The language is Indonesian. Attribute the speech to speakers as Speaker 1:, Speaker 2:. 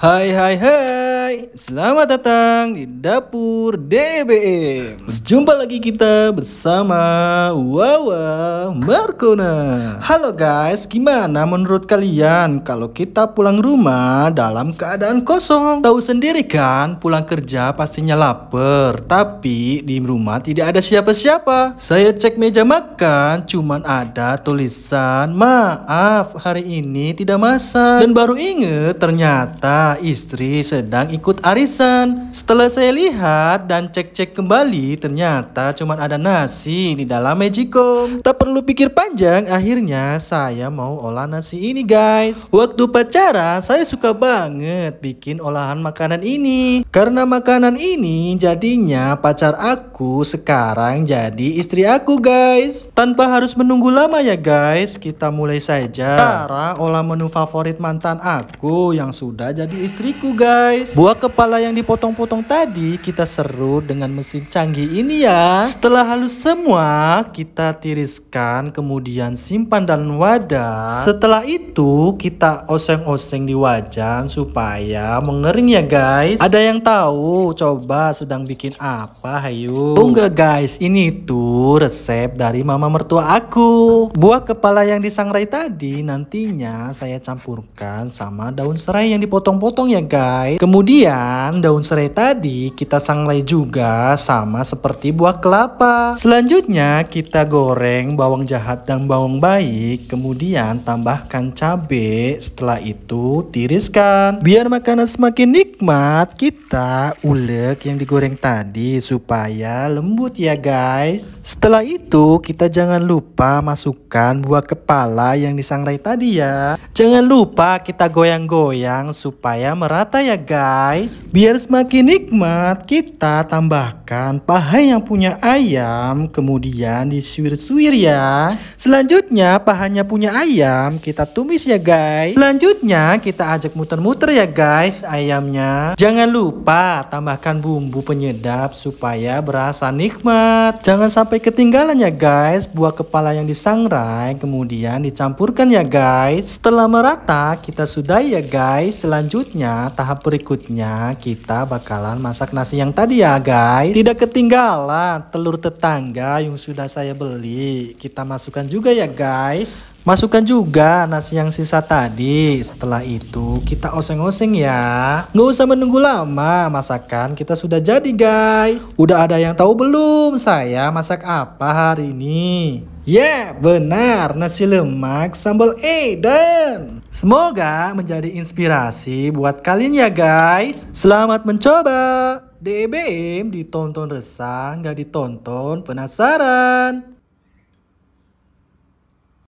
Speaker 1: Hi, hi, hi! Hai, selamat datang di Dapur DBM Berjumpa lagi kita bersama Wawa Markona Halo guys, gimana menurut kalian kalau kita pulang rumah dalam keadaan kosong? Tahu sendiri kan, pulang kerja pastinya lapar Tapi di rumah tidak ada siapa-siapa Saya cek meja makan, cuman ada tulisan Maaf, hari ini tidak masak Dan baru inget ternyata istri sedang ikut arisan. Setelah saya lihat dan cek-cek kembali, ternyata cuma ada nasi di dalam magicom. Tak perlu pikir panjang, akhirnya saya mau olah nasi ini guys. Waktu pacaran, saya suka banget bikin olahan makanan ini. Karena makanan ini jadinya pacar aku sekarang jadi istri aku guys. Tanpa harus menunggu lama ya guys, kita mulai saja. Cara olah menu favorit mantan aku yang sudah jadi istriku guys. Buat Dua kepala yang dipotong-potong tadi kita seru dengan mesin canggih ini ya. Setelah halus semua, kita tiriskan kemudian simpan dalam wadah. Setelah itu kita oseng-oseng di wajan supaya mengering ya guys. Ada yang tahu coba sedang bikin apa hayu? Tunggu guys, ini tuh resep dari mama mertua aku. Buah kepala yang disangrai tadi nantinya saya campurkan sama daun serai yang dipotong-potong ya guys. Kemudian Kemudian daun serai tadi kita sangrai juga sama seperti buah kelapa. Selanjutnya kita goreng bawang jahat dan bawang baik, kemudian tambahkan cabai, setelah itu tiriskan. Biar makanan semakin nikmat, kita ulek yang digoreng tadi supaya lembut ya guys. Setelah itu kita jangan lupa masukkan buah kepala yang disangrai tadi ya. Jangan lupa kita goyang-goyang supaya merata ya guys guys. Biar semakin nikmat, kita tambahkan paha yang punya ayam, kemudian disuir-suir ya. Selanjutnya pahanya punya ayam, kita tumis ya guys. Selanjutnya kita ajak muter-muter ya guys ayamnya. Jangan lupa tambahkan bumbu penyedap supaya berasa nikmat. Jangan sampai ketinggalan ya guys, buah kepala yang disangrai kemudian dicampurkan ya guys. Setelah merata kita sudah ya guys. Selanjutnya tahap berikutnya selanjutnya kita bakalan masak nasi yang tadi ya guys. Tidak ketinggalan telur tetangga yang sudah saya beli. Kita masukkan juga ya guys. Masukkan juga nasi yang sisa tadi. Setelah itu kita oseng-oseng ya. Nggak usah menunggu lama, masakan kita sudah jadi guys. Udah ada yang tahu belum saya masak apa hari ini? Ya, yeah, benar nasi lemak sambal edan Semoga menjadi inspirasi buat kalian ya guys. Selamat mencoba. DBM ditonton resah, nggak ditonton penasaran.